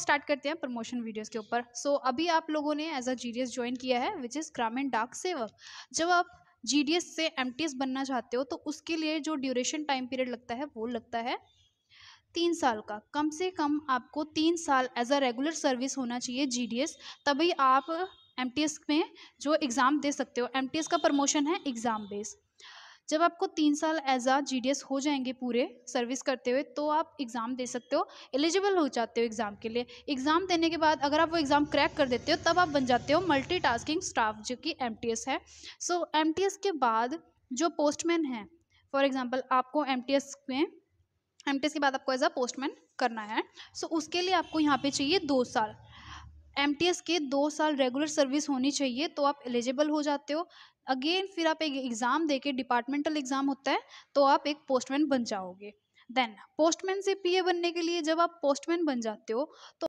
start करते हैं promotion videos के ऊपर सो so, अभी आप लोगों ने एज अ जी ज्वाइन किया है विच इज़ ग्रामीण डाक सेवक जब आप जी से एम बनना चाहते हो तो उसके लिए जो ड्यूरेशन टाइम पीरियड लगता है वो लगता है तीन साल का कम से कम आपको तीन साल एज अ रेगुलर सर्विस होना चाहिए जीडीएस तभी आप एम में जो एग्ज़ाम दे सकते हो एम का प्रमोशन है एग्ज़ाम बेस जब आपको तीन साल एज आ जी हो जाएंगे पूरे सर्विस करते हुए तो आप एग्ज़ाम दे सकते हो एलिजिबल हो जाते हो एग्ज़ाम के लिए एग्ज़ाम देने के बाद अगर आप वो एग्ज़ाम क्रैक कर देते हो तब आप बन जाते हो मल्टी स्टाफ जो कि एम है सो so, एम के बाद जो पोस्टमैन हैं फॉर एग्ज़ाम्पल आपको एम में एम के बाद आपको एज अ पोस्टमैन करना है सो so, उसके लिए आपको यहाँ पे चाहिए दो साल एम के दो साल रेगुलर सर्विस होनी चाहिए तो आप एलिजिबल हो जाते हो अगेन फिर आप एक एग्ज़ाम दे के डिपार्टमेंटल एग्ज़ाम होता है तो आप एक पोस्टमैन बन जाओगे देन पोस्टमैन से पीए बनने के लिए जब आप पोस्टमैन बन जाते हो तो